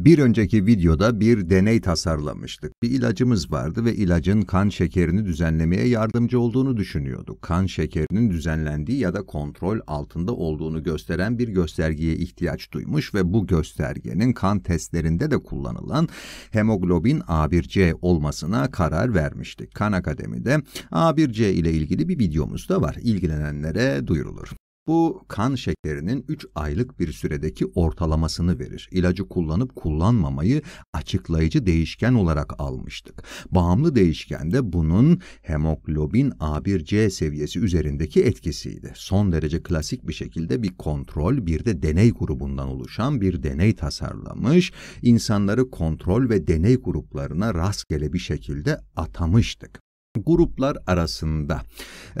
Bir önceki videoda bir deney tasarlamıştık. Bir ilacımız vardı ve ilacın kan şekerini düzenlemeye yardımcı olduğunu düşünüyorduk. Kan şekerinin düzenlendiği ya da kontrol altında olduğunu gösteren bir göstergeye ihtiyaç duymuş ve bu göstergenin kan testlerinde de kullanılan hemoglobin A1C olmasına karar vermiştik. Kan Akademi'de A1C ile ilgili bir videomuz da var. İlgilenenlere duyurulur. Bu kan şekerinin 3 aylık bir süredeki ortalamasını verir. İlacı kullanıp kullanmamayı açıklayıcı değişken olarak almıştık. Bağımlı değişken de bunun hemoglobin A1C seviyesi üzerindeki etkisiydi. Son derece klasik bir şekilde bir kontrol bir de deney grubundan oluşan bir deney tasarlamış, insanları kontrol ve deney gruplarına rastgele bir şekilde atamıştık. Gruplar arasında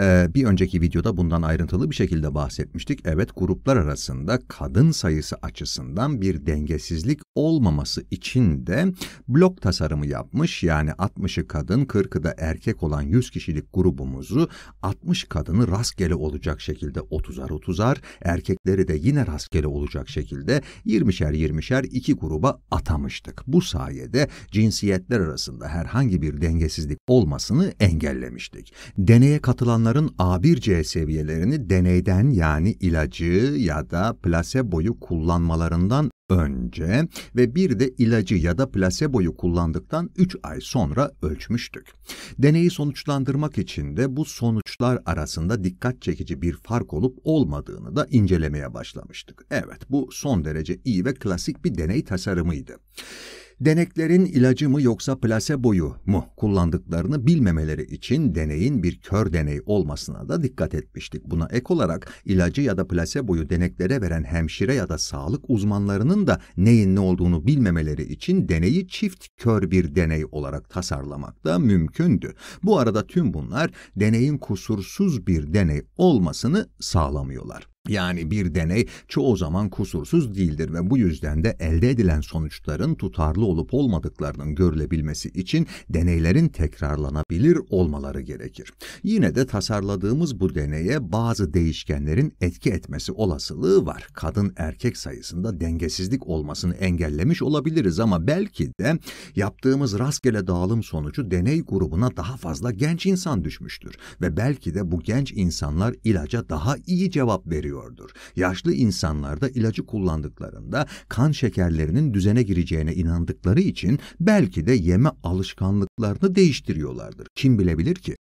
ee, bir önceki videoda bundan ayrıntılı bir şekilde bahsetmiştik. Evet gruplar arasında kadın sayısı açısından bir dengesizlik olmaması için de blok tasarımı yapmış. Yani 60'ı kadın, 40'ı da erkek olan 100 kişilik grubumuzu 60 kadını rastgele olacak şekilde 30'ar 30'ar, erkekleri de yine rastgele olacak şekilde 20'şer 20'şer iki gruba atamıştık. Bu sayede cinsiyetler arasında herhangi bir dengesizlik olmasını engellemiştik. Deneye katılanların A1C seviyelerini deneyden yani ilacı ya da plaseboyu kullanmalarından önce ve bir de ilacı ya da plaseboyu kullandıktan 3 ay sonra ölçmüştük. Deneyi sonuçlandırmak için de bu sonuçlar arasında dikkat çekici bir fark olup olmadığını da incelemeye başlamıştık. Evet bu son derece iyi ve klasik bir deney tasarımıydı deneklerin ilacı mı yoksa plaseboyu mu kullandıklarını bilmemeleri için deneyin bir kör deney olmasına da dikkat etmiştik. Buna ek olarak ilacı ya da plaseboyu deneklere veren hemşire ya da sağlık uzmanlarının da neyin ne olduğunu bilmemeleri için deneyi çift kör bir deney olarak tasarlamak da mümkündü. Bu arada tüm bunlar deneyin kusursuz bir deney olmasını sağlamıyorlar. Yani bir deney çoğu zaman kusursuz değildir ve bu yüzden de elde edilen sonuçların tutarlı olup olmadıklarının görülebilmesi için deneylerin tekrarlanabilir olmaları gerekir. Yine de tasarladığımız bu deneye bazı değişkenlerin etki etmesi olasılığı var. Kadın erkek sayısında dengesizlik olmasını engellemiş olabiliriz ama belki de yaptığımız rastgele dağılım sonucu deney grubuna daha fazla genç insan düşmüştür ve belki de bu genç insanlar ilaca daha iyi cevap veriyor geçiriyordur. Yaşlı insanlarda ilacı kullandıklarında kan şekerlerinin düzene gireceğine inandıkları için belki de yeme alışkanlıklarını değiştiriyorlardır. Kim bilebilir ki?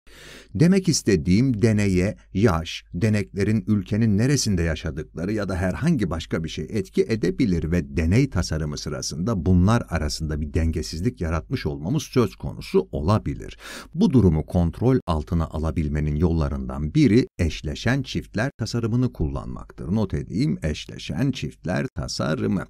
Demek istediğim deneye, yaş, deneklerin ülkenin neresinde yaşadıkları ya da herhangi başka bir şey etki edebilir ve deney tasarımı sırasında bunlar arasında bir dengesizlik yaratmış olmamız söz konusu olabilir. Bu durumu kontrol altına alabilmenin yollarından biri eşleşen çiftler tasarımını kullanmaktır. Not edeyim eşleşen çiftler tasarımı.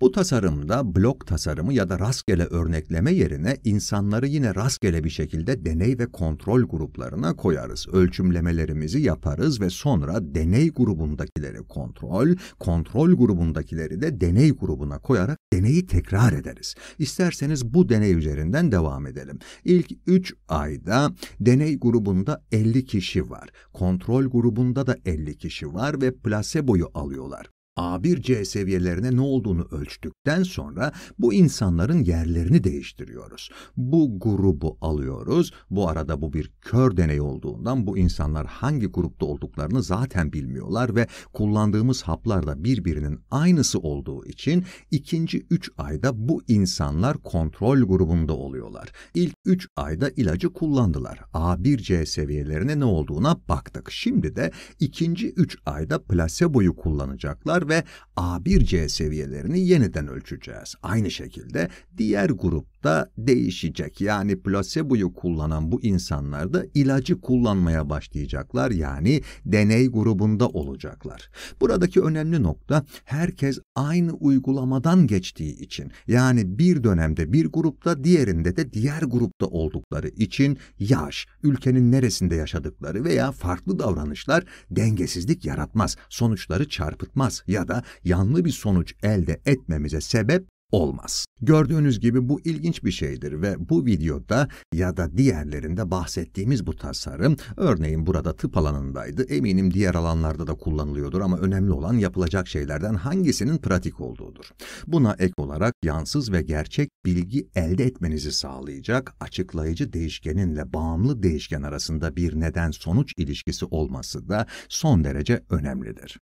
Bu tasarımda blok tasarımı ya da rastgele örnekleme yerine insanları yine rastgele bir şekilde deney ve kontrol kontrol gruplarına koyarız. Ölçümlemelerimizi yaparız ve sonra deney grubundakileri kontrol, kontrol grubundakileri de deney grubuna koyarak deneyi tekrar ederiz. İsterseniz bu deney üzerinden devam edelim. İlk 3 ayda deney grubunda 50 kişi var. Kontrol grubunda da 50 kişi var ve plaseboyu alıyorlar. A1C seviyelerine ne olduğunu ölçtükten sonra bu insanların yerlerini değiştiriyoruz. Bu grubu alıyoruz. Bu arada bu bir kör deney olduğundan bu insanlar hangi grupta olduklarını zaten bilmiyorlar ve kullandığımız haplar da birbirinin aynısı olduğu için ikinci 3 ayda bu insanlar kontrol grubunda oluyorlar. İlk 3 ayda ilacı kullandılar. A1C seviyelerine ne olduğuna baktık. Şimdi de ikinci 3 ayda plaseboyu kullanacaklar ve A1C seviyelerini yeniden ölçeceğiz. Aynı şekilde diğer grup da değişecek. Yani plaseboyu kullanan bu insanlar da ilacı kullanmaya başlayacaklar. Yani deney grubunda olacaklar. Buradaki önemli nokta herkes aynı uygulamadan geçtiği için. Yani bir dönemde bir grupta, diğerinde de diğer grupta oldukları için yaş, ülkenin neresinde yaşadıkları veya farklı davranışlar dengesizlik yaratmaz. Sonuçları çarpıtmaz ya da yanlı bir sonuç elde etmemize sebep olmaz. Gördüğünüz gibi bu ilginç bir şeydir ve bu videoda ya da diğerlerinde bahsettiğimiz bu tasarım örneğin burada tıp alanındaydı. Eminim diğer alanlarda da kullanılıyordur ama önemli olan yapılacak şeylerden hangisinin pratik olduğudur. Buna ek olarak yansız ve gerçek bilgi elde etmenizi sağlayacak açıklayıcı değişkeninle bağımlı değişken arasında bir neden sonuç ilişkisi olması da son derece önemlidir.